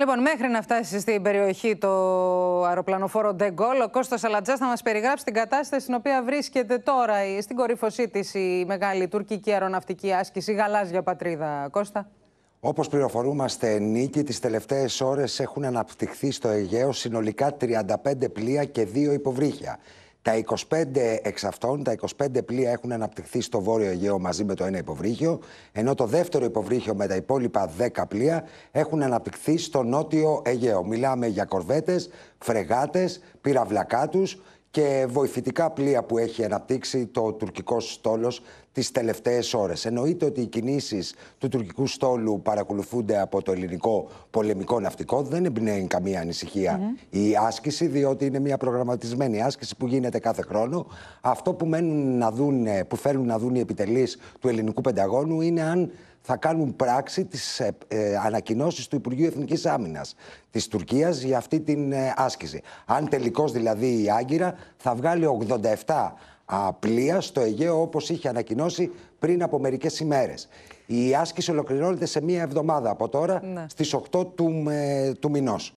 Λοιπόν, μέχρι να φτάσει στην περιοχή το αεροπλανοφόρο Ντεγκόλ, ο Κώστας Αλατζάς θα μας περιγράψει την κατάσταση στην οποία βρίσκεται τώρα στην κορύφωσή της η μεγάλη τουρκική αεροναυτική άσκηση Γαλάζια Πατρίδα. Κώστα. Όπως πληροφορούμαστε, Νίκη, τις τελευταίες ώρες έχουν αναπτυχθεί στο Αιγαίο συνολικά 35 πλοία και 2 υποβρύχια. Τα 25 εξ αυτών, τα 25 πλοία έχουν αναπτυχθεί στο Βόρειο Αιγαίο μαζί με το ένα υποβρύχιο, ενώ το δεύτερο υποβρύχιο με τα υπόλοιπα 10 πλοία έχουν αναπτυχθεί στο Νότιο Αιγαίο. Μιλάμε για κορβέτες, φρεγάτες, πυραυλακάτους και βοηθητικά πλοία που έχει αναπτύξει το τουρκικό στόλος τις τελευταίες ώρες. Εννοείται ότι οι κινήσεις του τουρκικού στόλου παρακολουθούνται από το ελληνικό πολεμικό ναυτικό. Δεν εμπνέει καμία ναι. η άσκηση, διότι είναι μια προγραμματισμένη άσκηση που γίνεται κάθε χρόνο. Αυτό που, μένουν να δουν, που θέλουν να δουν οι επιτελείς του ελληνικού πενταγώνου είναι αν θα κάνουν πράξη τις ε, ε του Υπουργείου Εθνικής Άμυνας της Τουρκίας για αυτή την ε, άσκηση. Αν τελικώς δηλαδή η Άγκυρα θα βγάλει 87 πλοία στο Αιγαίο όπως είχε ανακοινώσει πριν από μερικές ημέρες. Η άσκηση ολοκληρώνεται σε μία εβδομάδα από τώρα ναι. στις 8 του, ε, του μηνός.